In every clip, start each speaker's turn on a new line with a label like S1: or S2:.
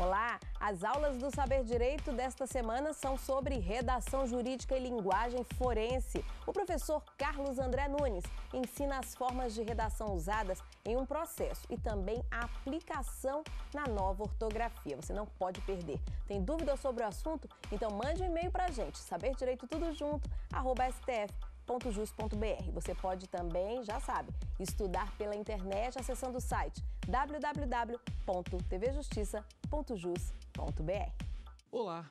S1: Olá! As aulas do Saber Direito desta semana são sobre redação jurídica e linguagem forense. O professor Carlos André Nunes ensina as formas de redação usadas em um processo e também a aplicação na nova ortografia. Você não pode perder. Tem dúvida sobre o assunto? Então mande um e-mail para a gente, saberdireitotudojunto@stf www.jus.br. Você pode também, já sabe, estudar pela internet acessando o site www.tvjustiça.jus.br. Olá,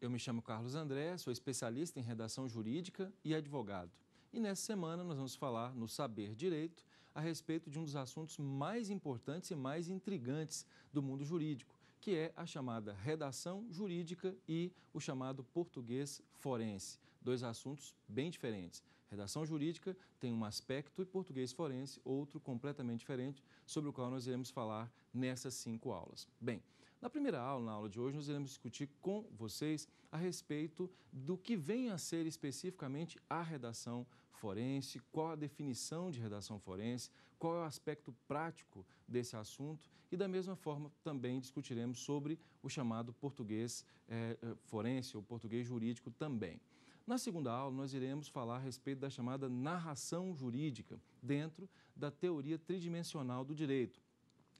S1: eu me chamo Carlos André, sou especialista em redação jurídica e advogado. E nessa semana nós vamos falar no Saber Direito a respeito de um dos assuntos mais importantes e mais intrigantes do mundo jurídico, que é a chamada redação jurídica e o chamado português forense dois assuntos bem diferentes. Redação jurídica tem um aspecto e português forense, outro completamente diferente, sobre o qual nós iremos falar nessas cinco aulas. Bem, na primeira aula, na aula de hoje, nós iremos discutir com vocês a respeito do que vem a ser especificamente a redação forense, qual a definição de redação forense, qual é o aspecto prático desse assunto e, da mesma forma, também discutiremos sobre o chamado português eh, eh, forense ou português jurídico também. Na segunda aula, nós iremos falar a respeito da chamada narração jurídica dentro da teoria tridimensional do direito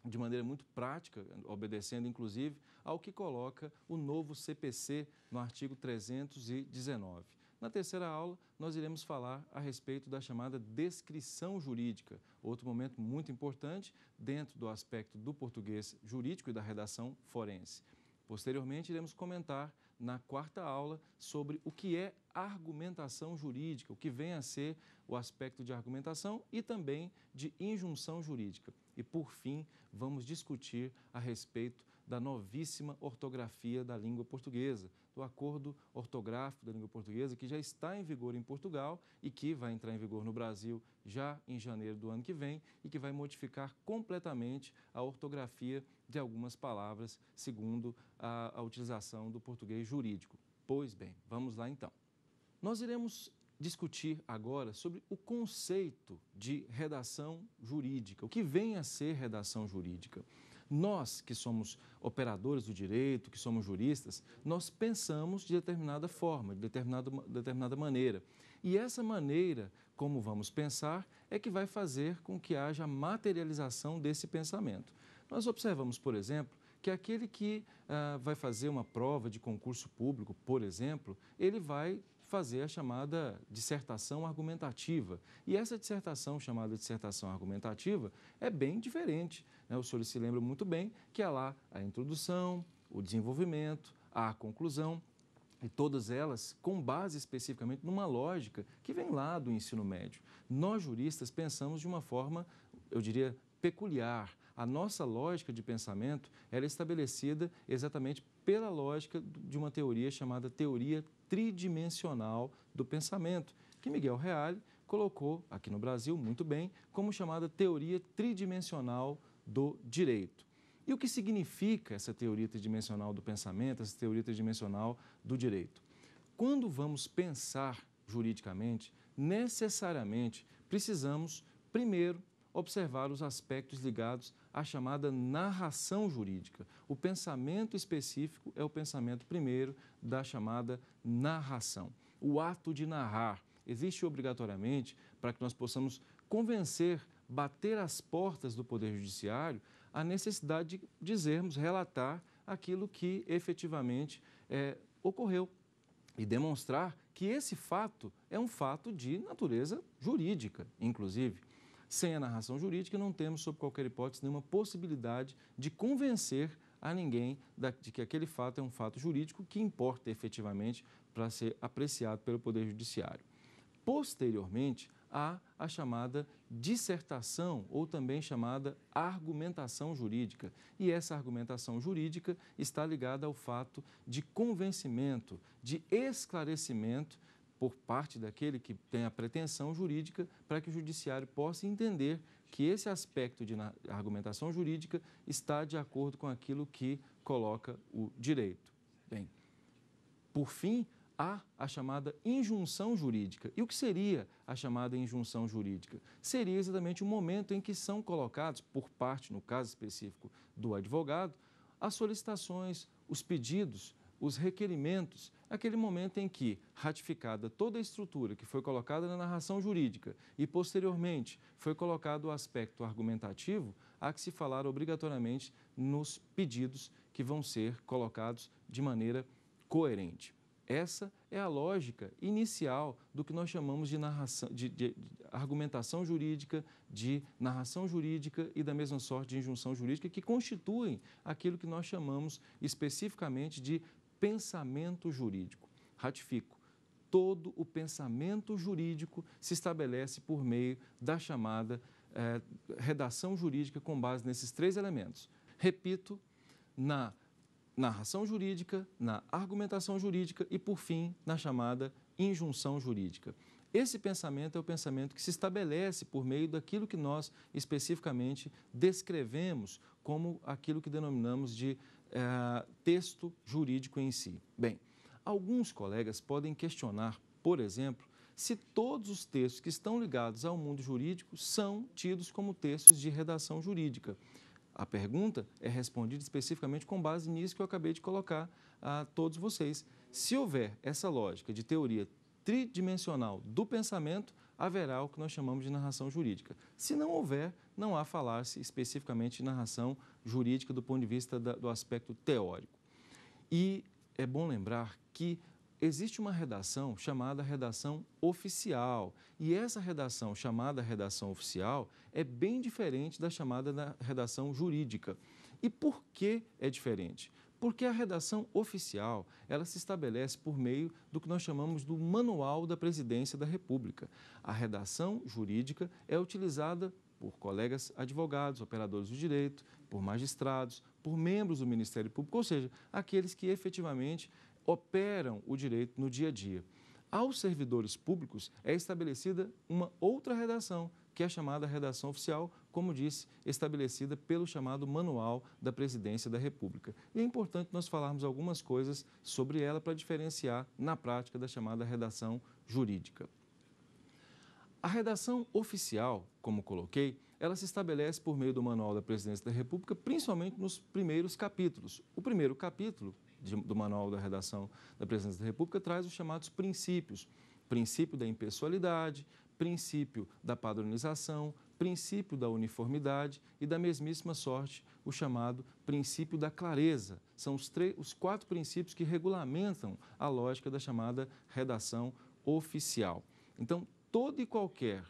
S1: de maneira muito prática, obedecendo inclusive ao que coloca o novo CPC no artigo 319. Na terceira aula, nós iremos falar a respeito da chamada descrição jurídica, outro momento muito importante dentro do aspecto do português jurídico e da redação forense. Posteriormente, iremos comentar na quarta aula sobre o que é argumentação jurídica, o que vem a ser o aspecto de argumentação e também de injunção jurídica. E por fim, vamos discutir a respeito da novíssima ortografia da língua portuguesa, do acordo ortográfico da língua portuguesa que já está em vigor em Portugal e que vai entrar em vigor no Brasil já em janeiro do ano que vem e que vai modificar completamente a ortografia de algumas palavras, segundo a, a utilização do português jurídico. Pois bem, vamos lá então. Nós iremos discutir agora sobre o conceito de redação jurídica, o que vem a ser redação jurídica. Nós, que somos operadores do direito, que somos juristas, nós pensamos de determinada forma, de determinada, determinada maneira. E essa maneira, como vamos pensar, é que vai fazer com que haja a materialização desse pensamento. Nós observamos, por exemplo, que aquele que ah, vai fazer uma prova de concurso público, por exemplo, ele vai fazer a chamada dissertação argumentativa. E essa dissertação, chamada dissertação argumentativa, é bem diferente. Né? senhor se lembra muito bem que há lá a introdução, o desenvolvimento, a conclusão e todas elas com base especificamente numa lógica que vem lá do ensino médio. Nós juristas pensamos de uma forma, eu diria, peculiar a nossa lógica de pensamento era é estabelecida exatamente pela lógica de uma teoria chamada teoria tridimensional do pensamento, que Miguel Reale colocou aqui no Brasil muito bem como chamada teoria tridimensional do direito. E o que significa essa teoria tridimensional do pensamento, essa teoria tridimensional do direito? Quando vamos pensar juridicamente, necessariamente precisamos primeiro observar os aspectos ligados à chamada narração jurídica. O pensamento específico é o pensamento primeiro da chamada narração, o ato de narrar. Existe obrigatoriamente para que nós possamos convencer, bater as portas do Poder Judiciário, a necessidade de dizermos, relatar aquilo que efetivamente é, ocorreu e demonstrar que esse fato é um fato de natureza jurídica, inclusive. Sem a narração jurídica, não temos, sob qualquer hipótese, nenhuma possibilidade de convencer a ninguém de que aquele fato é um fato jurídico que importa efetivamente para ser apreciado pelo Poder Judiciário. Posteriormente, há a chamada dissertação ou também chamada argumentação jurídica. E essa argumentação jurídica está ligada ao fato de convencimento, de esclarecimento por parte daquele que tem a pretensão jurídica para que o judiciário possa entender que esse aspecto de argumentação jurídica está de acordo com aquilo que coloca o direito. Bem, por fim, há a chamada injunção jurídica. E o que seria a chamada injunção jurídica? Seria exatamente o momento em que são colocados, por parte, no caso específico do advogado, as solicitações, os pedidos os requerimentos aquele momento em que, ratificada toda a estrutura que foi colocada na narração jurídica e, posteriormente, foi colocado o aspecto argumentativo, há que se falar obrigatoriamente nos pedidos que vão ser colocados de maneira coerente. Essa é a lógica inicial do que nós chamamos de, narração, de, de, argumentação jurídica, de narração jurídica e, da mesma sorte, de injunção jurídica, que constituem aquilo que nós chamamos especificamente de pensamento jurídico. Ratifico, todo o pensamento jurídico se estabelece por meio da chamada eh, redação jurídica com base nesses três elementos. Repito, na narração jurídica, na argumentação jurídica e, por fim, na chamada injunção jurídica. Esse pensamento é o pensamento que se estabelece por meio daquilo que nós especificamente descrevemos como aquilo que denominamos de é, texto jurídico em si. Bem, alguns colegas podem questionar, por exemplo, se todos os textos que estão ligados ao mundo jurídico são tidos como textos de redação jurídica. A pergunta é respondida especificamente com base nisso que eu acabei de colocar a todos vocês. Se houver essa lógica de teoria tridimensional do pensamento, haverá o que nós chamamos de narração jurídica. Se não houver, não há falar-se especificamente de narração jurídica do ponto de vista da, do aspecto teórico. E é bom lembrar que existe uma redação chamada redação oficial. E essa redação, chamada redação oficial, é bem diferente da chamada da redação jurídica. E por que é diferente? Porque a redação oficial, ela se estabelece por meio do que nós chamamos do Manual da Presidência da República. A redação jurídica é utilizada por colegas advogados, operadores do direito, por magistrados, por membros do Ministério Público, ou seja, aqueles que efetivamente operam o direito no dia a dia. Aos servidores públicos é estabelecida uma outra redação, que é chamada redação oficial, como disse, estabelecida pelo chamado Manual da Presidência da República. E é importante nós falarmos algumas coisas sobre ela para diferenciar na prática da chamada redação jurídica. A redação oficial, como coloquei, ela se estabelece por meio do Manual da Presidência da República, principalmente nos primeiros capítulos. O primeiro capítulo do Manual da Redação da Presidência da República traz os chamados princípios, princípio da impessoalidade, princípio da padronização, princípio da uniformidade e, da mesmíssima sorte, o chamado princípio da clareza. São os, os quatro princípios que regulamentam a lógica da chamada redação oficial. Então, todo e qualquer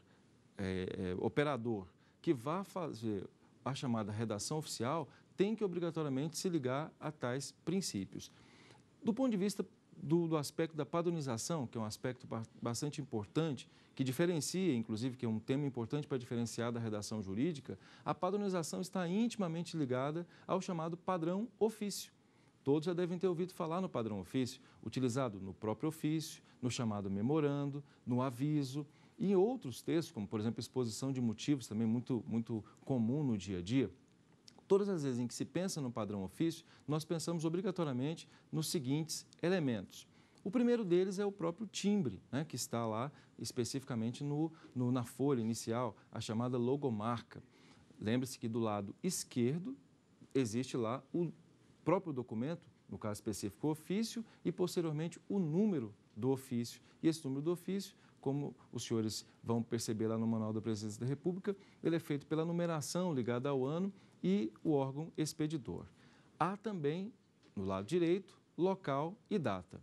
S1: é, é, operador que vá fazer a chamada redação oficial tem que obrigatoriamente se ligar a tais princípios. Do ponto de vista do, do, aspecto da padronização, que é um aspecto bastante importante, que diferencia, inclusive, que é um tema importante para diferenciar da redação jurídica, a padronização está intimamente ligada ao chamado padrão ofício. Todos já devem ter ouvido falar no padrão ofício, utilizado no próprio ofício, no chamado memorando, no aviso e em outros textos, como, por exemplo, exposição de motivos, também muito, muito comum no dia a dia todas as vezes em que se pensa no padrão ofício, nós pensamos obrigatoriamente nos seguintes elementos. O primeiro deles é o próprio timbre, né, que está lá especificamente no, no, na folha inicial, a chamada logomarca. Lembre-se que do lado esquerdo existe lá o próprio documento, no caso específico o ofício, e posteriormente o número do ofício. E esse número do ofício, como os senhores vão perceber lá no Manual da Presidência da República, ele é feito pela numeração ligada ao ano e o órgão expedidor. Há também, no lado direito, local e data.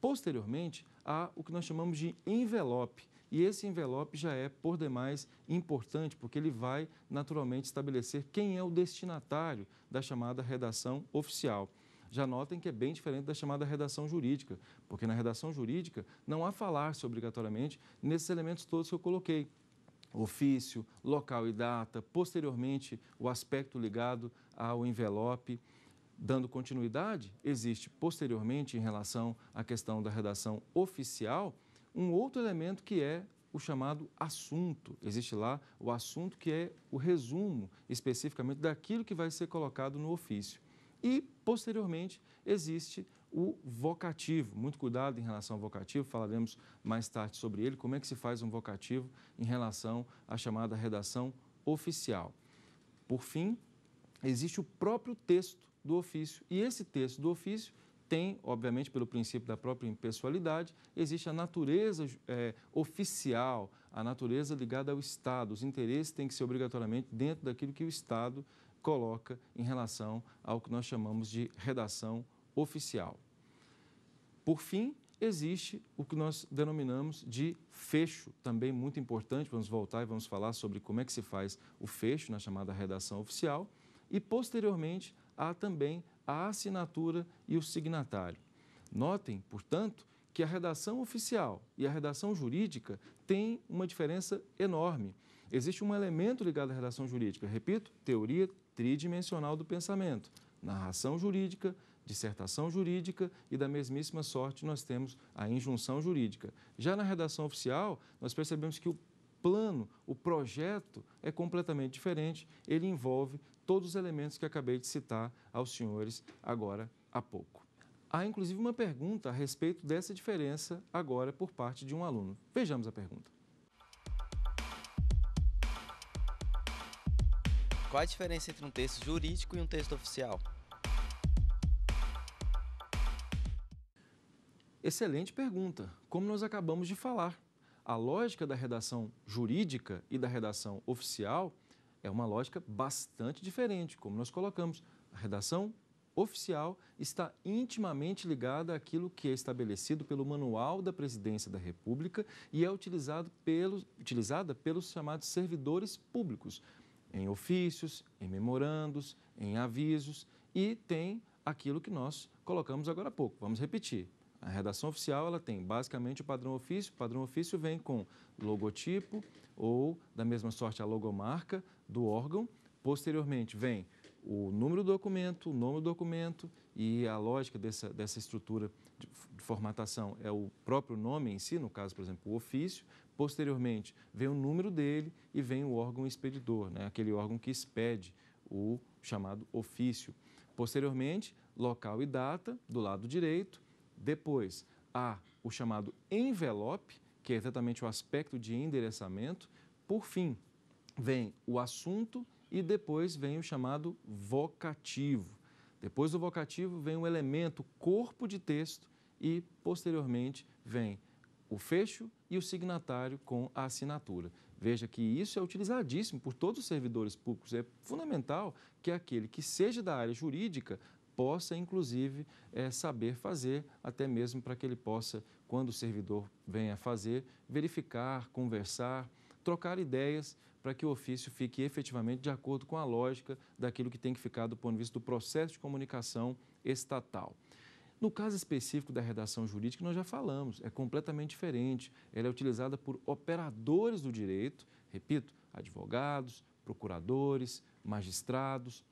S1: Posteriormente, há o que nós chamamos de envelope. E esse envelope já é, por demais, importante, porque ele vai naturalmente estabelecer quem é o destinatário da chamada redação oficial. Já notem que é bem diferente da chamada redação jurídica, porque na redação jurídica não há falar-se obrigatoriamente nesses elementos todos que eu coloquei ofício, local e data, posteriormente o aspecto ligado ao envelope. Dando continuidade, existe posteriormente, em relação à questão da redação oficial, um outro elemento que é o chamado assunto. Existe lá o assunto que é o resumo especificamente daquilo que vai ser colocado no ofício. E, posteriormente, existe o vocativo. Muito cuidado em relação ao vocativo, falaremos mais tarde sobre ele, como é que se faz um vocativo em relação à chamada redação oficial. Por fim, existe o próprio texto do ofício, e esse texto do ofício tem, obviamente, pelo princípio da própria impessoalidade, existe a natureza é, oficial, a natureza ligada ao Estado. Os interesses têm que ser obrigatoriamente dentro daquilo que o Estado coloca em relação ao que nós chamamos de redação oficial oficial. Por fim, existe o que nós denominamos de fecho, também muito importante. Vamos voltar e vamos falar sobre como é que se faz o fecho na chamada redação oficial. E, posteriormente, há também a assinatura e o signatário. Notem, portanto, que a redação oficial e a redação jurídica têm uma diferença enorme. Existe um elemento ligado à redação jurídica, repito, teoria tridimensional do pensamento, narração jurídica, dissertação jurídica e, da mesmíssima sorte, nós temos a injunção jurídica. Já na redação oficial, nós percebemos que o plano, o projeto é completamente diferente, ele envolve todos os elementos que acabei de citar aos senhores agora há pouco. Há inclusive uma pergunta a respeito dessa diferença agora por parte de um aluno. Vejamos a pergunta. Qual a diferença entre um texto jurídico e um texto oficial? Excelente pergunta. Como nós acabamos de falar, a lógica da redação jurídica e da redação oficial é uma lógica bastante diferente, como nós colocamos. A redação oficial está intimamente ligada àquilo que é estabelecido pelo Manual da Presidência da República e é utilizado utilizada pelos chamados servidores públicos, em ofícios, em memorandos, em avisos e tem aquilo que nós colocamos agora há pouco. Vamos repetir. A redação oficial ela tem basicamente o padrão ofício. O padrão ofício vem com logotipo ou, da mesma sorte, a logomarca do órgão. Posteriormente, vem o número do documento, o nome do documento e a lógica dessa, dessa estrutura de, de formatação é o próprio nome em si, no caso, por exemplo, o ofício. Posteriormente, vem o número dele e vem o órgão expedidor, né? aquele órgão que expede o chamado ofício. Posteriormente, local e data do lado direito depois, há o chamado envelope, que é exatamente o aspecto de endereçamento. Por fim, vem o assunto e depois vem o chamado vocativo. Depois do vocativo vem o elemento, corpo de texto e, posteriormente, vem o fecho e o signatário com a assinatura. Veja que isso é utilizadíssimo por todos os servidores públicos. É fundamental que aquele que seja da área jurídica possa, inclusive, é, saber fazer, até mesmo para que ele possa, quando o servidor venha fazer, verificar, conversar, trocar ideias para que o ofício fique efetivamente de acordo com a lógica daquilo que tem que ficar do ponto de vista do processo de comunicação estatal. No caso específico da redação jurídica, nós já falamos, é completamente diferente. Ela é utilizada por operadores do direito, repito, advogados, procuradores, magistrados,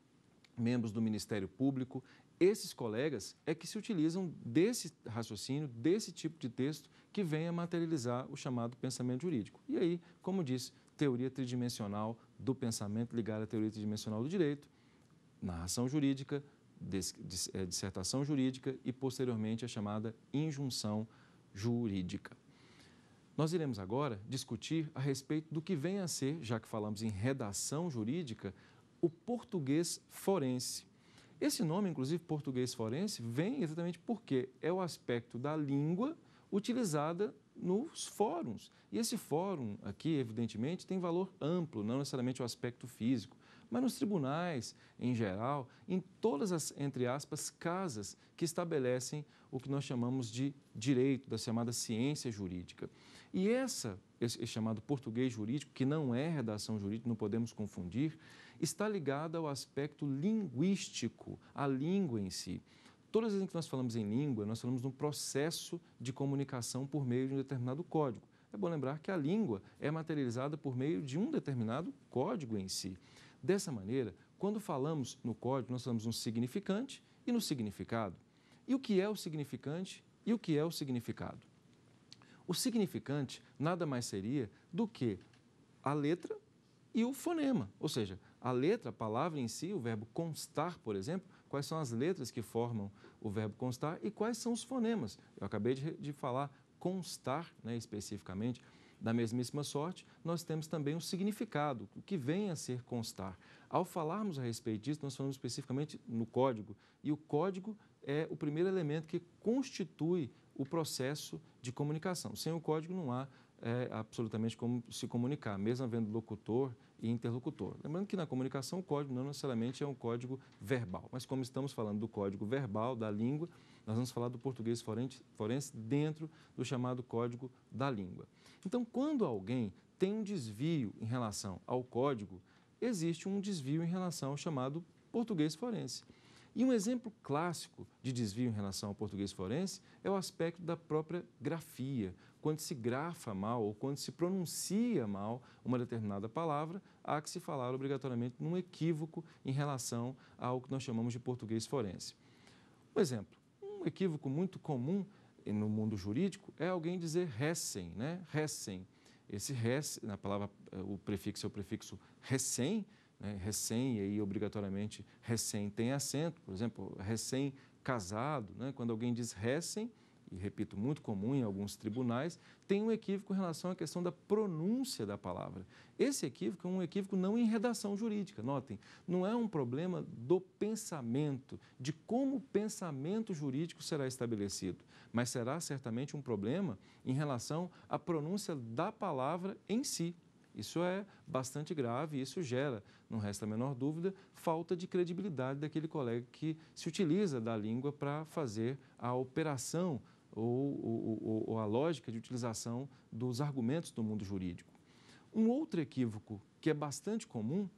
S1: membros do Ministério Público, esses colegas é que se utilizam desse raciocínio, desse tipo de texto que vem a materializar o chamado pensamento jurídico. E aí, como disse, teoria tridimensional do pensamento ligada à teoria tridimensional do direito, narração jurídica, eh, dissertação jurídica e, posteriormente, a chamada injunção jurídica. Nós iremos agora discutir a respeito do que vem a ser, já que falamos em redação jurídica, o português forense. Esse nome, inclusive, português forense, vem exatamente porque é o aspecto da língua utilizada nos fóruns. E esse fórum aqui, evidentemente, tem valor amplo, não necessariamente o aspecto físico, mas nos tribunais em geral, em todas as, entre aspas, casas que estabelecem o que nós chamamos de direito, da chamada ciência jurídica. E essa, esse chamado português jurídico, que não é redação jurídica, não podemos confundir, está ligada ao aspecto linguístico, à língua em si. Todas as vezes que nós falamos em língua, nós falamos de um processo de comunicação por meio de um determinado código. É bom lembrar que a língua é materializada por meio de um determinado código em si. Dessa maneira, quando falamos no código, nós falamos no significante e no significado. E o que é o significante e o que é o significado? O significante nada mais seria do que a letra e o fonema, ou seja, a letra, a palavra em si, o verbo constar, por exemplo, quais são as letras que formam o verbo constar e quais são os fonemas. Eu acabei de, de falar constar, né, especificamente, da mesmíssima sorte, nós temos também o significado, o que vem a ser constar. Ao falarmos a respeito disso, nós falamos especificamente no código, e o código é o primeiro elemento que constitui o processo de comunicação. Sem o código não há é, absolutamente como se comunicar, mesmo havendo locutor, e interlocutor. Lembrando que na comunicação o código não necessariamente é um código verbal, mas como estamos falando do código verbal, da língua, nós vamos falar do português forense dentro do chamado código da língua. Então, quando alguém tem um desvio em relação ao código, existe um desvio em relação ao chamado português forense. E um exemplo clássico de desvio em relação ao português forense é o aspecto da própria grafia. Quando se grafa mal ou quando se pronuncia mal uma determinada palavra, há que se falar obrigatoriamente num equívoco em relação ao que nós chamamos de português forense. Um exemplo, um equívoco muito comum no mundo jurídico é alguém dizer recém, né? Recém. Esse res, na palavra, eh, o prefixo é o prefixo recém, né, recém, e aí obrigatoriamente recém tem acento, por exemplo, recém-casado, né, quando alguém diz recém, e repito, muito comum em alguns tribunais, tem um equívoco em relação à questão da pronúncia da palavra. Esse equívoco é um equívoco não em redação jurídica, notem, não é um problema do pensamento, de como o pensamento jurídico será estabelecido, mas será certamente um problema em relação à pronúncia da palavra em si. Isso é bastante grave e isso gera, não resta a menor dúvida, falta de credibilidade daquele colega que se utiliza da língua para fazer a operação ou, ou, ou, a lógica de utilização dos argumentos do mundo jurídico. Um outro equívoco que é bastante comum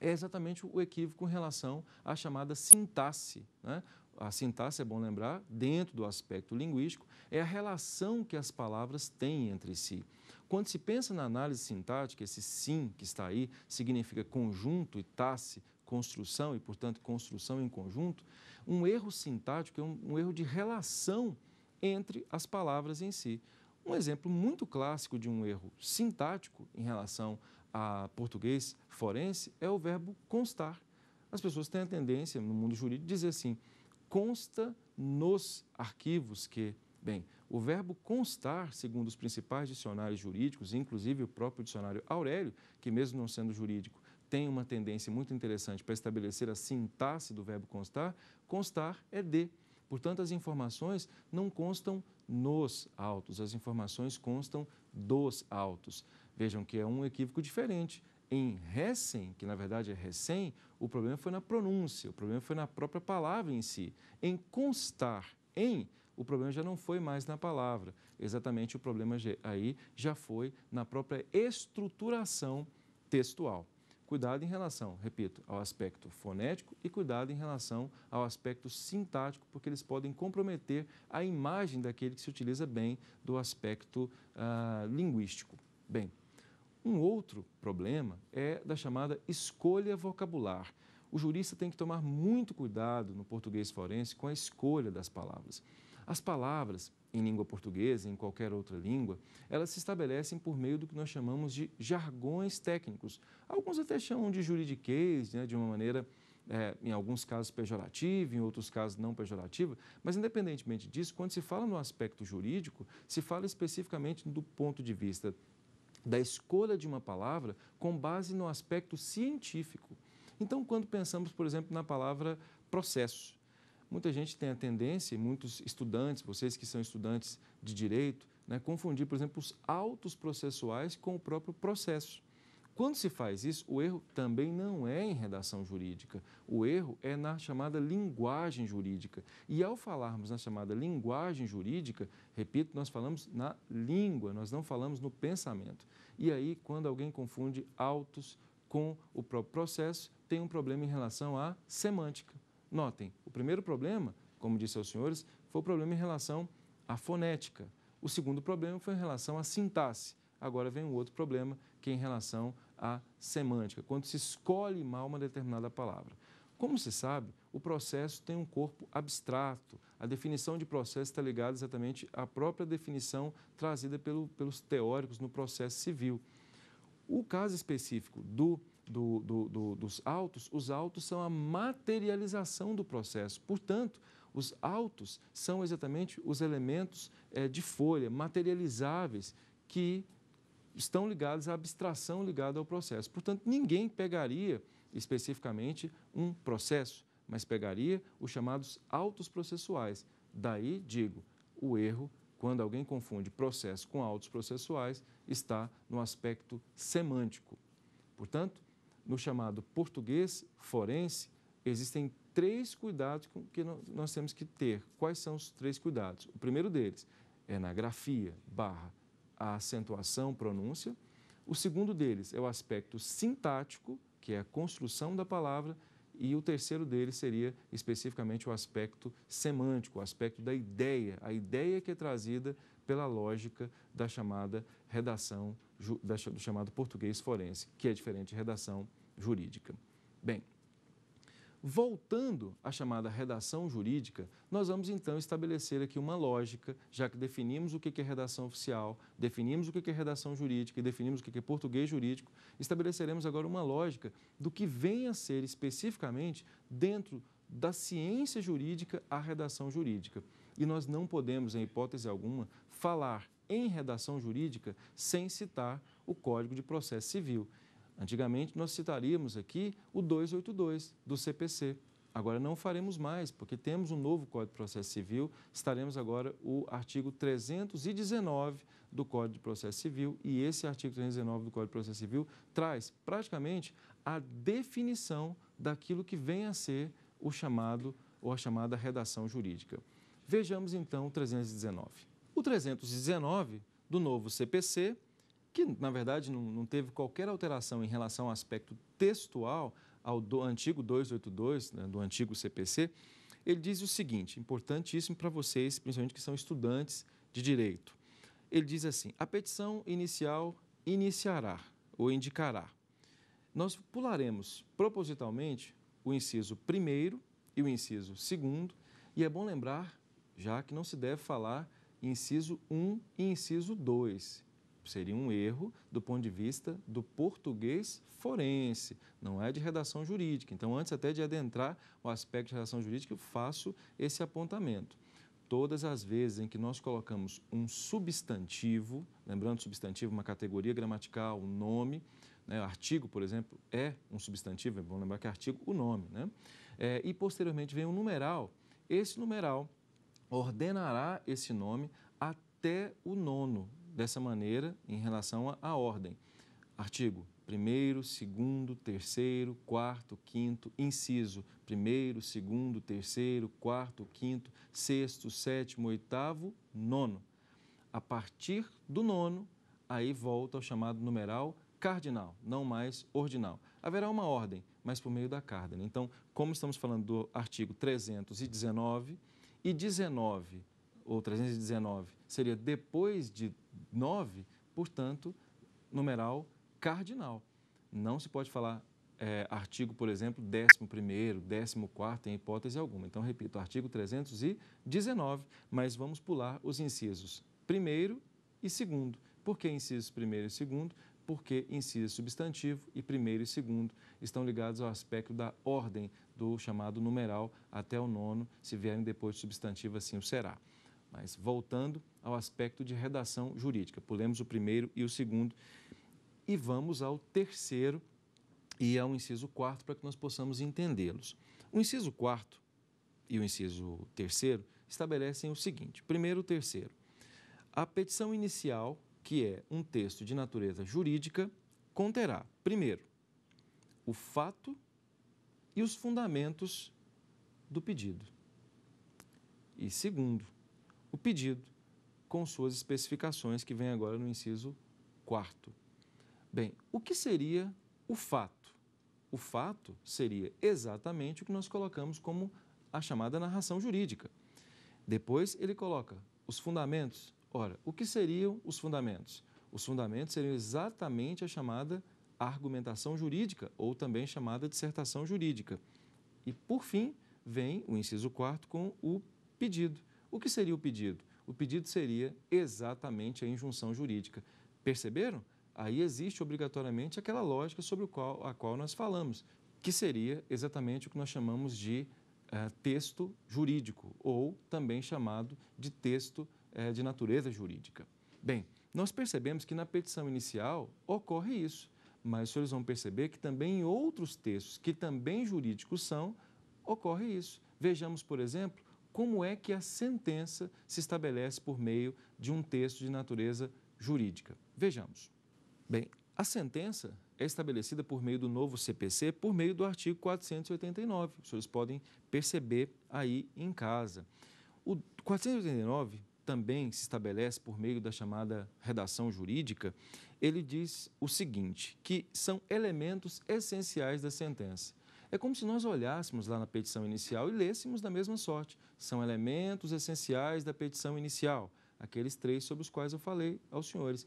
S1: é exatamente o equívoco em relação à chamada sintaxe, né? a sintaxe é bom lembrar, dentro do aspecto linguístico, é a relação que as palavras têm entre si. Quando se pensa na análise sintática, esse sim que está aí significa conjunto e tasse, construção, e portanto construção em conjunto. Um erro sintático é um, um erro de relação entre as palavras em si. Um exemplo muito clássico de um erro sintático em relação a português forense é o verbo constar. As pessoas têm a tendência, no mundo jurídico, de dizer assim: consta nos arquivos que, bem, o verbo constar, segundo os principais dicionários jurídicos, inclusive o próprio dicionário Aurélio, que mesmo não sendo jurídico, tem uma tendência muito interessante para estabelecer a sintaxe do verbo constar, constar é de. Portanto, as informações não constam nos autos, as informações constam dos autos. Vejam que é um equívoco diferente. Em recém, que na verdade é recém, o problema foi na pronúncia, o problema foi na própria palavra em si. Em constar, em, o problema já não foi mais na palavra. Exatamente o problema aí já foi na própria estruturação textual. Cuidado em relação, repito, ao aspecto fonético e cuidado em relação ao aspecto sintático, porque eles podem comprometer a imagem daquele que se utiliza bem do aspecto ah, linguístico. Bem, um outro problema é da chamada escolha vocabular. O jurista tem que tomar muito cuidado no português forense com a escolha das palavras. As palavras, em língua portuguesa, em qualquer outra língua, elas se estabelecem por meio do que nós chamamos de jargões técnicos. Alguns até chamam de juridiquês, né, de uma maneira, é, em alguns casos, pejorativa, em outros casos, não pejorativa, mas, independentemente disso, quando se fala no aspecto jurídico, se fala especificamente do ponto de vista da escolha de uma palavra com base no aspecto científico. Então, quando pensamos, por exemplo, na palavra processo, muita gente tem a tendência, muitos estudantes, vocês que são estudantes de direito, né, confundir, por exemplo, os autos processuais com o próprio processo. Quando se faz isso, o erro também não é em redação jurídica. O erro é na chamada linguagem jurídica. E ao falarmos na chamada linguagem jurídica, repito, nós falamos na língua, nós não falamos no pensamento. E aí, quando alguém confunde autos com o próprio processo, tem um problema em relação à semântica. Notem, o primeiro problema, como disse aos senhores, foi o problema em relação à fonética. O segundo problema foi em relação à sintaxe. Agora vem um outro problema, que é em relação a semântica, quando se escolhe mal uma determinada palavra. Como se sabe, o processo tem um corpo abstrato. A definição de processo está ligada exatamente à própria definição trazida pelo, pelos teóricos no processo civil. O caso específico do, do, do, dos autos, os autos são a materialização do processo. Portanto, os autos são exatamente os elementos é, de folha materializáveis que estão ligados à abstração ligada ao processo. Portanto, ninguém pegaria especificamente um processo, mas pegaria os chamados autos processuais. Daí, digo, o erro, quando alguém confunde processo com autos processuais, está no aspecto semântico. Portanto, no chamado português forense, existem três cuidados que nós temos que ter. Quais são os três cuidados? O primeiro deles é na grafia barra a acentuação, pronúncia. O segundo deles é o aspecto sintático, que é a construção da palavra, e o terceiro deles seria especificamente o aspecto semântico, o aspecto da ideia, a ideia que é trazida pela lógica da chamada redação, do chamado português forense, que é diferente de redação jurídica. Bem, Voltando à chamada redação jurídica, nós vamos então estabelecer aqui uma lógica, já que definimos o que é redação oficial, definimos o que é redação jurídica e definimos o que é português jurídico, estabeleceremos agora uma lógica do que vem a ser especificamente dentro da ciência jurídica a redação jurídica. E nós não podemos, em hipótese alguma, falar em redação jurídica sem citar o Código de Processo Civil. Antigamente nós citaríamos aqui o 282 do CPC. Agora não faremos mais, porque temos um novo Código de Processo Civil, estaremos agora o artigo 319 do Código de Processo Civil, e esse artigo 319 do Código de Processo Civil traz praticamente a definição daquilo que vem a ser o chamado ou a chamada redação jurídica. Vejamos então o 319. O 319 do novo CPC que na verdade não, não, teve qualquer alteração em relação ao aspecto textual ao do, antigo 282, né, do antigo CPC, ele diz o seguinte, importantíssimo para vocês, principalmente que são estudantes de direito. Ele diz assim: a petição inicial iniciará ou indicará. Nós pularemos propositalmente o inciso primeiro e o inciso segundo, e é bom lembrar já que não se deve falar inciso 1 e inciso 2, seria um erro do ponto de vista do português forense, não é de redação jurídica. Então, antes até de adentrar o aspecto de redação jurídica, eu faço esse apontamento. Todas as vezes em que nós colocamos um substantivo, lembrando substantivo, é uma categoria gramatical, um nome, né, artigo, por exemplo, é um substantivo, vamos é lembrar que é artigo, o nome, né? É, e posteriormente vem um numeral. Esse numeral ordenará esse nome até o nono dessa maneira em relação à ordem. Artigo 1, 2, 3, 4, 5, inciso 1, 2, 3, 4, 5, 6, 7, 8, 9. A partir do nono, aí volta ao chamado numeral cardinal, não mais ordinal. Haverá uma ordem, mas por meio da cardena. Então, como estamos falando do artigo 319, e 19, ou 319, seria depois de 9, portanto, numeral cardinal. Não se pode falar é, artigo, por exemplo, 11 14 em hipótese alguma. Então, repito, artigo 319, mas vamos pular os incisos primeiro e segundo. Por que incisos primeiro e segundo? Porque inciso substantivo e primeiro e segundo estão ligados ao aspecto da ordem do chamado numeral até o nono, se vierem depois de substantivo, assim o será. Mas voltando ao aspecto de redação jurídica, pulemos o primeiro e o segundo e vamos ao terceiro e ao inciso quarto para que nós possamos entendê-los. O inciso quarto e o inciso terceiro estabelecem o seguinte: primeiro, o terceiro. A petição inicial, que é um texto de natureza jurídica, conterá, primeiro, o fato e os fundamentos do pedido. E segundo, o pedido com suas especificações que vem agora no inciso 4. Bem, o que seria o fato? O fato seria exatamente o que nós colocamos como a chamada narração jurídica. Depois ele coloca os fundamentos. Ora, o que seriam os fundamentos? Os fundamentos seriam exatamente a chamada argumentação jurídica, ou também chamada dissertação jurídica. E, por fim, vem o inciso 4 com o pedido o que seria o pedido? O pedido seria exatamente a injunção jurídica. Perceberam? Aí existe obrigatoriamente aquela lógica sobre qual, a qual nós falamos, que seria exatamente o que nós chamamos de uh, texto jurídico, ou também chamado de texto uh, de natureza jurídica. Bem, nós percebemos que na petição inicial ocorre isso, mas os senhores vão perceber que também em outros textos, que também jurídicos são, ocorre isso. Vejamos, por exemplo, como é que a sentença se estabelece por meio de um texto de natureza jurídica. Vejamos. Bem, a sentença é estabelecida por meio do novo CPC, por meio do artigo 489. Os senhores podem perceber aí em casa. O 489 também se estabelece por meio da chamada redação jurídica. Ele diz o seguinte, que são elementos essenciais da sentença. É como se nós olhássemos lá na petição inicial e lêssemos da mesma sorte. São elementos essenciais da petição inicial, aqueles três sobre os quais eu falei aos senhores.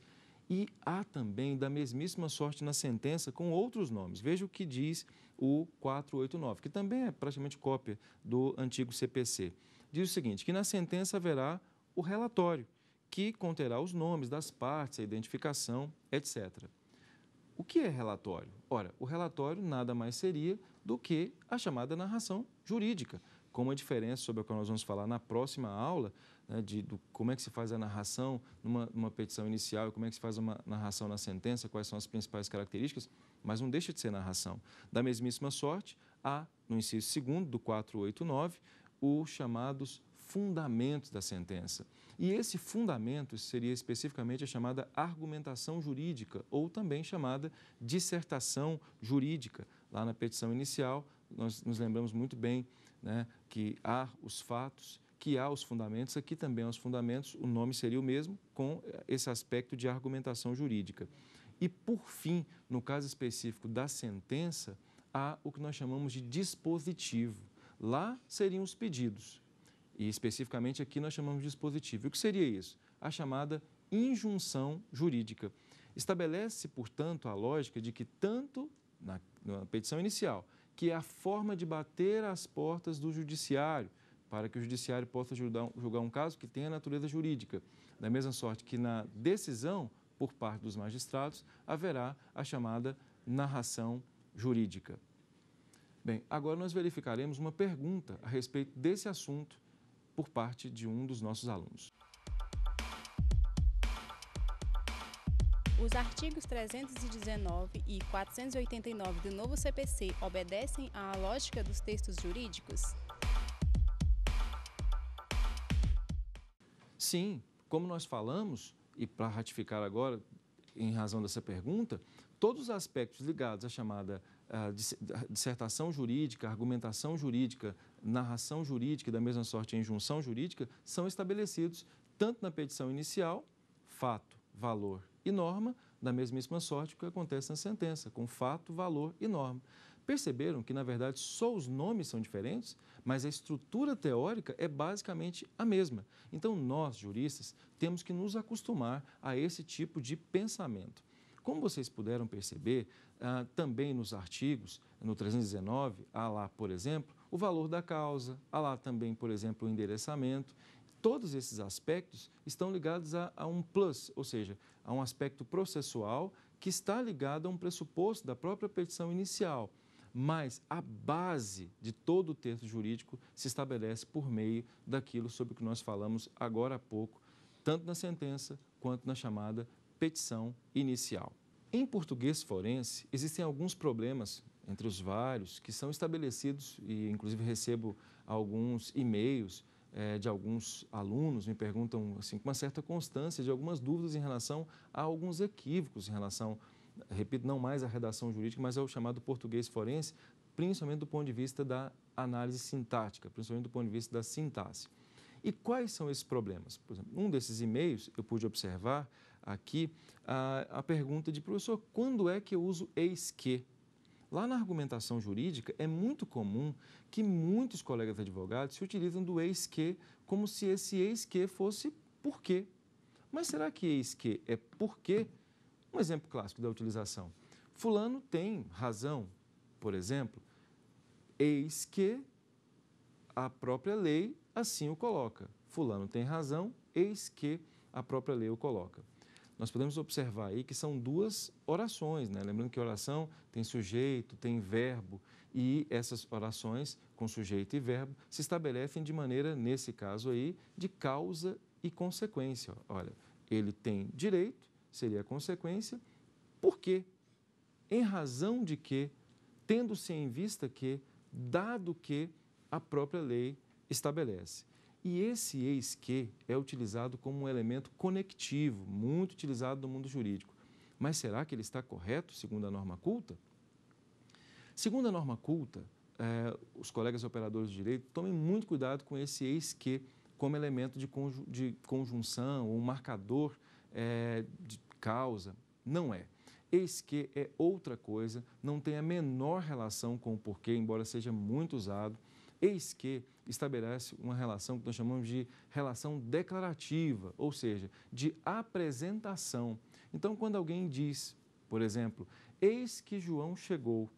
S1: E há também da mesmíssima sorte na sentença com outros nomes. Veja o que diz o 489, que também é praticamente cópia do antigo CPC. Diz o seguinte: que na sentença haverá o relatório, que conterá os nomes das partes, a identificação, etc. O que é relatório? Ora, o relatório nada mais seria do que a chamada narração jurídica, com uma diferença sobre a qual nós vamos falar na próxima aula, né, de do, como é que se faz a narração numa, numa petição inicial, como é que se faz uma narração na sentença, quais são as principais características, mas não deixa de ser narração. Da mesmíssima sorte, há, no inciso segundo do 489, os chamados fundamentos da sentença. E esse fundamento seria especificamente a chamada argumentação jurídica, ou também chamada dissertação jurídica, lá na petição inicial, nós nos lembramos muito bem né, que há os fatos, que há os fundamentos, aqui também há os fundamentos, o nome seria o mesmo, com eh, esse aspecto de argumentação jurídica. E, por fim, no caso específico da sentença, há o que nós chamamos de dispositivo. Lá seriam os pedidos, e especificamente aqui nós chamamos de dispositivo. E o que seria isso? A chamada injunção jurídica. Estabelece, portanto, a lógica de que tanto na, na petição inicial, que é a forma de bater as portas do judiciário, para que o judiciário possa julgar, julgar um caso que tenha natureza jurídica. Da mesma sorte que na decisão, por parte dos magistrados, haverá a chamada narração jurídica. Bem, agora nós verificaremos uma pergunta a respeito desse assunto por parte de um dos nossos alunos. Os artigos 319 e 489 do novo CPC obedecem à lógica dos textos jurídicos? Sim, como nós falamos, e para ratificar agora, em razão dessa pergunta, todos os aspectos ligados à chamada à dissertação jurídica, argumentação jurídica, narração jurídica e, da mesma sorte, injunção jurídica, são estabelecidos tanto na petição inicial, fato, valor e norma, da mesmíssima sorte que acontece na sentença, com fato, valor e norma. Perceberam que, na verdade, só os nomes são diferentes, mas a estrutura teórica é basicamente a mesma. Então, nós, juristas, temos que nos acostumar a esse tipo de pensamento. Como vocês puderam perceber, ah, também nos artigos, no 319, há lá, por exemplo, o valor da causa, há lá também, por exemplo, o endereçamento todos esses aspectos estão ligados a, a, um plus, ou seja, a um aspecto processual que está ligado a um pressuposto da própria petição inicial. Mas a base de todo o texto jurídico se estabelece por meio daquilo sobre o que nós falamos agora há pouco, tanto na sentença quanto na chamada petição inicial. Em português forense, existem alguns problemas, entre os vários, que são estabelecidos, e inclusive recebo alguns e-mails é, de alguns alunos me perguntam assim, com uma certa constância de algumas dúvidas em relação a alguns equívocos em relação, repito, não mais à redação jurídica, mas ao chamado português forense, principalmente do ponto de vista da análise sintática, principalmente do ponto de vista da sintaxe. E quais são esses problemas? Por exemplo, um desses e-mails eu pude observar aqui a, a pergunta de professor, quando é que eu uso eis que Lá na argumentação jurídica, é muito comum que muitos colegas advogados se utilizam do eis que como se esse eis que fosse por quê. Mas será que eis que é por quê? Um exemplo clássico da utilização. Fulano tem razão, por exemplo, eis que a própria lei assim o coloca. Fulano tem razão, eis que a própria lei o coloca nós podemos observar aí que são duas orações, né? Lembrando que oração tem sujeito, tem verbo, e essas orações com sujeito e verbo se estabelecem de maneira, nesse caso aí, de causa e consequência. Olha, ele tem direito, seria a consequência, por quê? Em razão de que, tendo-se em vista que, dado que a própria lei estabelece. E esse eis que é utilizado como um elemento conectivo, muito utilizado no mundo jurídico. Mas será que ele está correto segundo a norma culta? Segundo a norma culta, é, os colegas operadores de direito tomem muito cuidado com esse eis que como elemento de, conju de conjunção ou um marcador é, de causa. Não é. Eis que é outra coisa, não tem a menor relação com o porquê, embora seja muito usado. Eis que estabelece uma relação que nós chamamos de relação declarativa, ou seja, de apresentação. Então, quando alguém diz, por exemplo, eis que João chegou,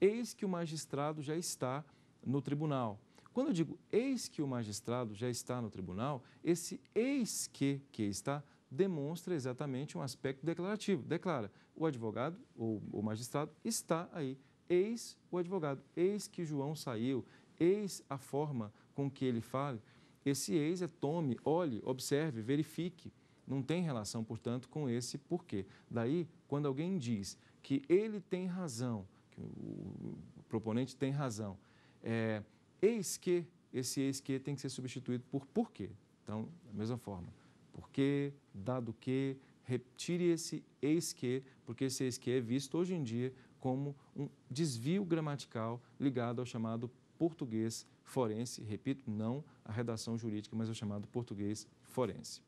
S1: eis que o magistrado já está no tribunal. Quando eu digo eis que o magistrado já está no tribunal, esse eis que que está demonstra exatamente um aspecto declarativo. Declara, o advogado ou o magistrado está aí. Eis o advogado, eis que João saiu, eis a forma com que ele fale. Esse eis é tome, olhe, observe, verifique. Não tem relação, portanto, com esse porquê. Daí, quando alguém diz que ele tem razão, que o proponente tem razão, é, eis que, esse eis que tem que ser substituído por porquê. Então, da mesma forma, porquê, dado que, retire esse eis que, porque esse eis que é visto hoje em dia como um desvio gramatical ligado ao chamado português forense, repito, não a redação jurídica, mas o chamado português forense.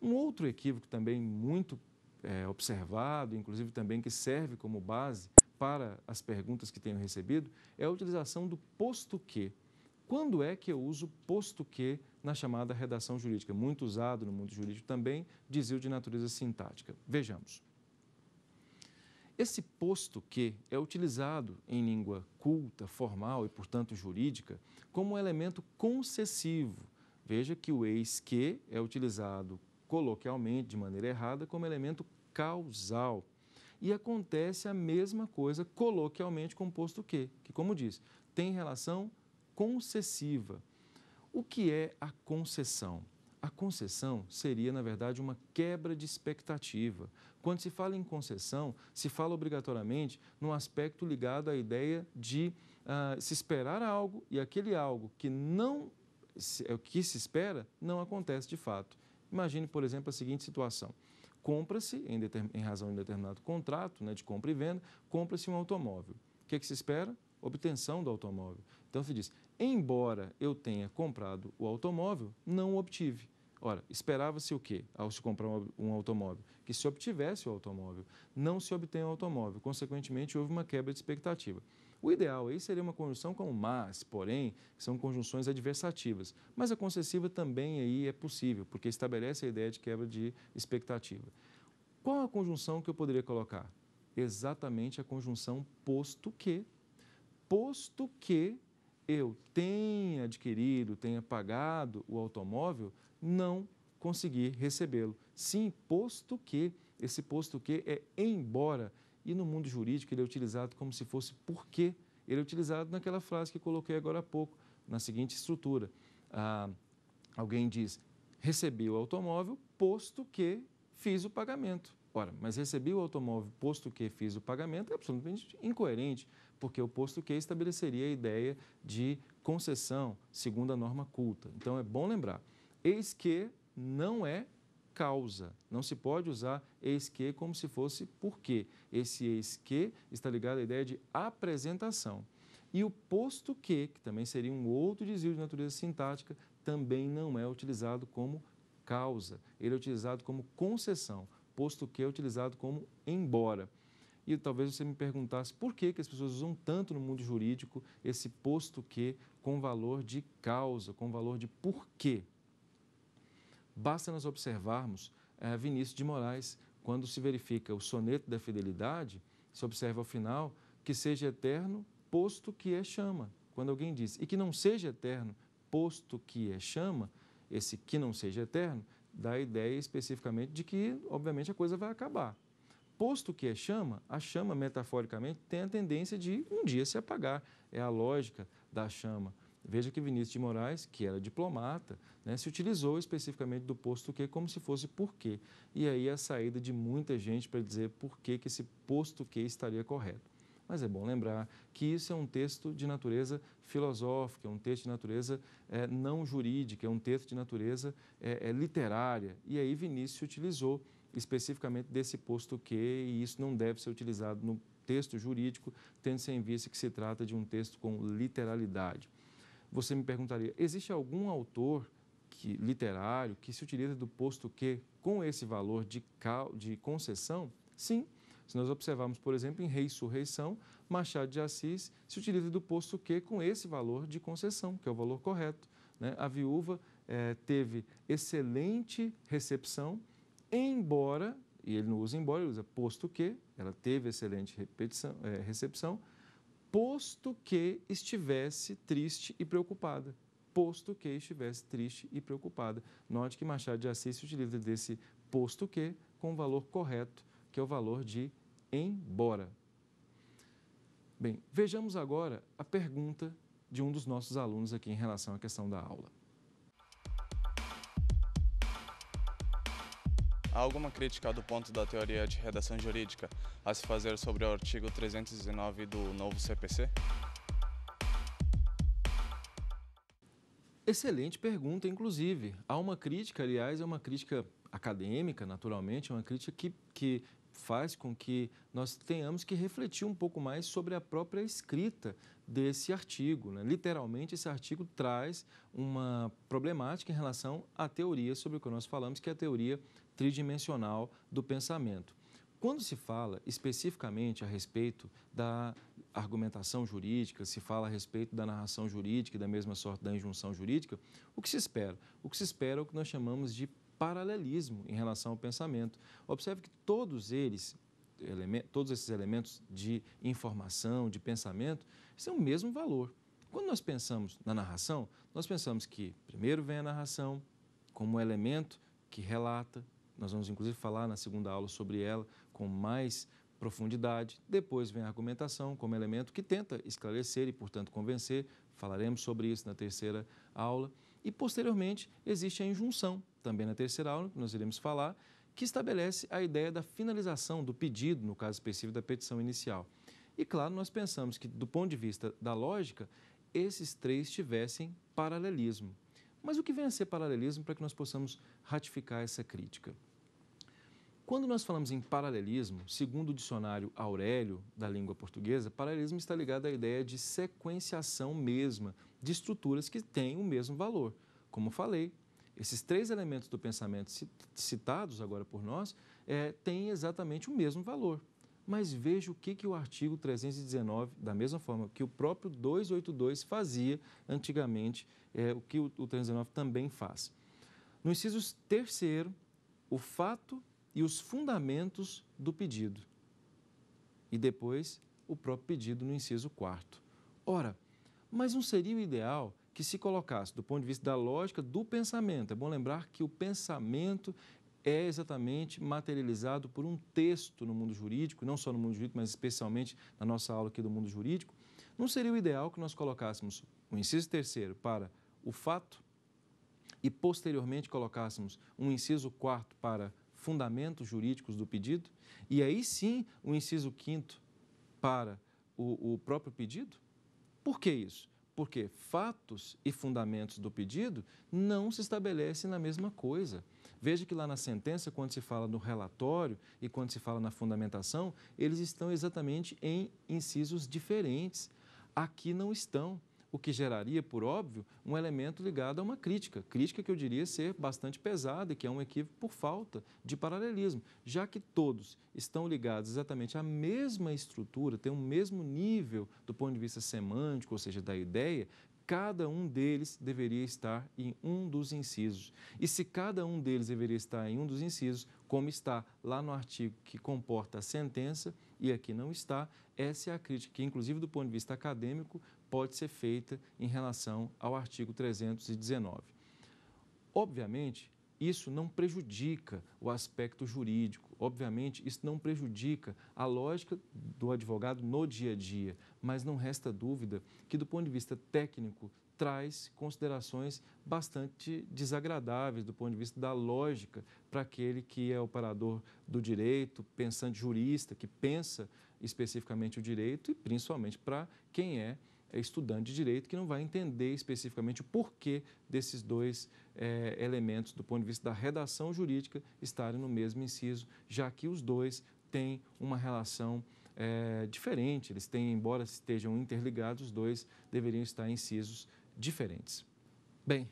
S1: Um outro equívoco também muito é, observado, inclusive também que serve como base para as perguntas que tenho recebido, é a utilização do posto que. Quando é que eu uso posto que na chamada redação jurídica? Muito usado no mundo jurídico também, dizia de natureza sintática. Vejamos. Esse posto que é utilizado em língua culta, formal e, portanto, jurídica, como elemento concessivo. Veja que o eis que é utilizado coloquialmente, de maneira errada, como elemento causal. E acontece a mesma coisa coloquialmente com o posto que, que, como diz, tem relação concessiva. O que é a concessão? A concessão seria, na verdade, uma quebra de expectativa. Quando se fala em concessão, se fala obrigatoriamente num aspecto ligado à ideia de uh, se esperar algo e aquele algo que não é o que se espera não acontece de fato. Imagine, por exemplo, a seguinte situação: compra-se, em, em, razão de um determinado contrato né, de compra e venda, compra-se um automóvel. O que, é que se espera? obtenção do automóvel. Então você diz: embora eu tenha comprado o automóvel, não obtive. Ora, esperava-se o quê ao se comprar um automóvel? Que se obtivesse o automóvel. Não se obtém o automóvel, consequentemente, houve uma quebra de expectativa. O ideal aí seria uma conjunção com mas, porém, que são conjunções adversativas. Mas a concessiva também aí é possível, porque estabelece a ideia de quebra de expectativa. Qual a conjunção que eu poderia colocar? Exatamente a conjunção posto que Posto que eu tenha adquirido, tenha pagado o automóvel, não conseguir recebê-lo. Sim, posto que, esse posto que é embora. E no mundo jurídico ele é utilizado como se fosse porque. Ele é utilizado naquela frase que coloquei agora há pouco, na seguinte estrutura. Ah, alguém diz, recebi o automóvel, posto que fiz o pagamento. Ora, mas recebi o automóvel, posto que fiz o pagamento, é absolutamente incoerente porque o posto que estabeleceria a ideia de concessão segundo a norma culta. Então é bom lembrar, eis que não é causa, não se pode usar eis que como se fosse porque. Esse eis que está ligado à ideia de apresentação. E o posto que, que também seria um outro desvio de natureza sintática, também não é utilizado como causa, ele é utilizado como concessão, posto que é utilizado como embora. E talvez você me perguntasse por que, que as pessoas usam tanto no mundo jurídico esse posto que com valor de causa, com valor de porquê. Basta nós observarmos é, Vinícius de Moraes, quando se verifica o soneto da fidelidade, se observa ao final que seja eterno, posto que é chama. Quando alguém diz, e que não seja eterno, posto que é chama, esse que não seja eterno dá a ideia especificamente de que, obviamente, a coisa vai acabar posto que é chama, a chama, metaforicamente, tem a tendência de um dia se apagar. É a lógica da chama. Veja que Vinícius de Moraes, que era diplomata, né, se utilizou especificamente do posto que como se fosse por quê. E aí a saída de muita gente para dizer por que, esse posto que estaria correto. Mas é bom lembrar que isso é um texto de natureza filosófica, é um texto de natureza é, não jurídica, é um texto de natureza é, é, literária. E aí Vinícius utilizou especificamente desse posto que, e isso não deve ser utilizado no texto jurídico, tendo-se em vista que se trata de um texto com literalidade. Você me perguntaria, existe algum autor que, literário que se utiliza do posto que com esse valor de, cal, de concessão? Sim. Se nós observarmos, por exemplo, em Ressurreição, Machado de Assis se utiliza do posto que com esse valor de concessão, que é o valor correto. Né? A viúva eh, teve excelente recepção embora, e ele não usa embora, ele usa posto que, ela teve excelente repetição, é, recepção, posto que estivesse triste e preocupada. Posto que estivesse triste e preocupada. Note que Machado de Assis se utiliza desse posto que com o valor correto, que é o valor de embora. Bem, vejamos agora a pergunta de um dos nossos alunos aqui em relação à questão da aula. Há alguma crítica do ponto da teoria de redação jurídica a se fazer sobre o artigo 319 do novo CPC? Excelente pergunta, inclusive. Há uma crítica, aliás, é uma crítica acadêmica, naturalmente, é uma crítica que, que faz com que nós tenhamos que refletir um pouco mais sobre a própria escrita desse artigo. Né? Literalmente, esse artigo traz uma problemática em relação à teoria sobre o que nós falamos, que é a teoria tridimensional do pensamento. Quando se fala especificamente a respeito da argumentação jurídica, se fala a respeito da narração jurídica e da mesma sorte da injunção jurídica, o que se espera? O que se espera é o que nós chamamos de paralelismo em relação ao pensamento. Observe que todos eles, todos esses elementos de informação, de pensamento, têm o mesmo valor. Quando nós pensamos na narração, nós pensamos que primeiro vem a narração como elemento que relata, nós vamos inclusive falar na segunda aula sobre ela com mais profundidade. Depois vem a argumentação como elemento que tenta esclarecer e, portanto, convencer. Falaremos sobre isso na terceira aula. E, posteriormente, existe a injunção, também na terceira aula, que nós iremos falar, que estabelece a ideia da finalização do pedido, no caso específico da petição inicial. E, claro, nós pensamos que, do ponto de vista da lógica, esses três tivessem paralelismo. Mas o que vem a ser paralelismo para que nós possamos ratificar essa crítica? Quando nós falamos em paralelismo, segundo o dicionário Aurélio da língua portuguesa, paralelismo está ligado à ideia de sequenciação mesma de estruturas que têm o mesmo valor. Como falei, esses três elementos do pensamento citados agora por nós é, têm exatamente o mesmo valor. Mas veja o que, que o artigo 319, da mesma forma que o próprio 282 fazia antigamente, é, o que o, o 319 também faz. No inciso terceiro, o fato e os fundamentos do pedido. E depois, o próprio pedido no inciso 4. Ora, mas não seria o ideal que se colocasse do ponto de vista da lógica do pensamento? É bom lembrar que o pensamento é exatamente materializado por um texto no mundo jurídico, não só no mundo jurídico, mas especialmente na nossa aula aqui do mundo jurídico. Não seria o ideal que nós colocássemos o inciso terceiro para o fato e posteriormente colocássemos um inciso quarto para fundamentos jurídicos do pedido, e aí sim o inciso quinto para o, o próprio pedido? Por que isso? Porque fatos e fundamentos do pedido não se estabelecem na mesma coisa. Veja que lá na sentença, quando se fala no relatório e quando se fala na fundamentação, eles estão exatamente em incisos diferentes. Aqui não estão o que geraria, por óbvio, um elemento ligado a uma crítica. Crítica que eu diria ser bastante pesada e que é um equívoco por falta de paralelismo, já que todos estão ligados exatamente à mesma estrutura, têm o mesmo nível do ponto de vista semântico, ou seja, da ideia, cada um deles deveria estar em um dos incisos. E se cada um deles deveria estar em um dos incisos, como está lá no artigo que comporta a sentença e aqui não está, essa é a crítica que, inclusive do ponto de vista acadêmico, pode ser feita em relação ao artigo 319. Obviamente, isso não prejudica o aspecto jurídico, obviamente, isso não prejudica a lógica do advogado no dia a dia, mas não resta dúvida que, do ponto de vista técnico, traz considerações bastante desagradáveis do ponto de vista da lógica para aquele que é operador do direito, pensante jurista, que pensa especificamente o direito e principalmente para quem é é estudante de direito que não vai entender especificamente o porquê desses dois é, elementos, do ponto de vista da redação jurídica, estarem no mesmo inciso, já que os dois têm uma relação é, diferente. Eles têm, embora estejam interligados, os dois deveriam estar em incisos diferentes. Bem,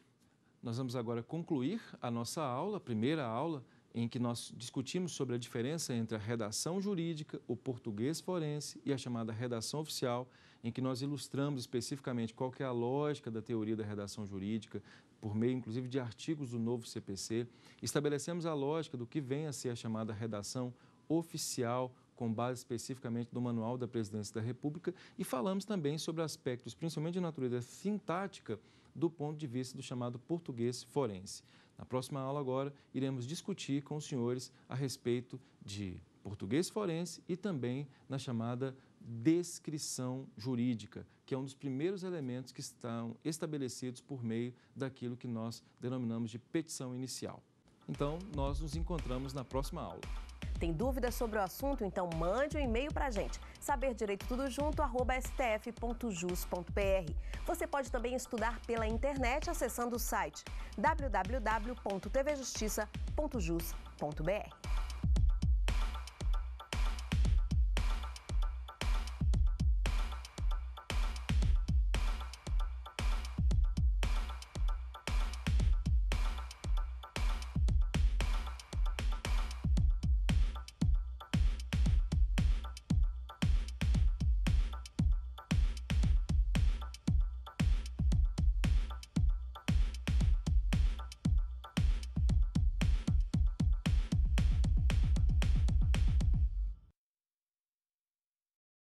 S1: nós vamos agora concluir a nossa aula, a primeira aula em que nós discutimos sobre a diferença entre a redação jurídica, o português forense e a chamada redação oficial, em que nós ilustramos especificamente qual é a lógica da teoria da redação jurídica, por meio inclusive de artigos do novo CPC, estabelecemos a lógica do que vem a ser a chamada redação oficial com base especificamente no Manual da Presidência da República, e falamos também sobre aspectos, principalmente de natureza sintática, do ponto de vista do chamado português forense. Na próxima aula, agora, iremos discutir com os senhores a respeito de português forense e também na chamada descrição jurídica, que é um dos primeiros elementos que estão estabelecidos por meio daquilo que nós denominamos de petição inicial. Então, nós nos encontramos na próxima aula. Tem dúvidas sobre o assunto? Então mande um e-mail para a gente. Saber Direito Tudo Junto, arroba stf.jus.br. Você pode também estudar pela internet acessando o site www.tvjustiça.jus.br.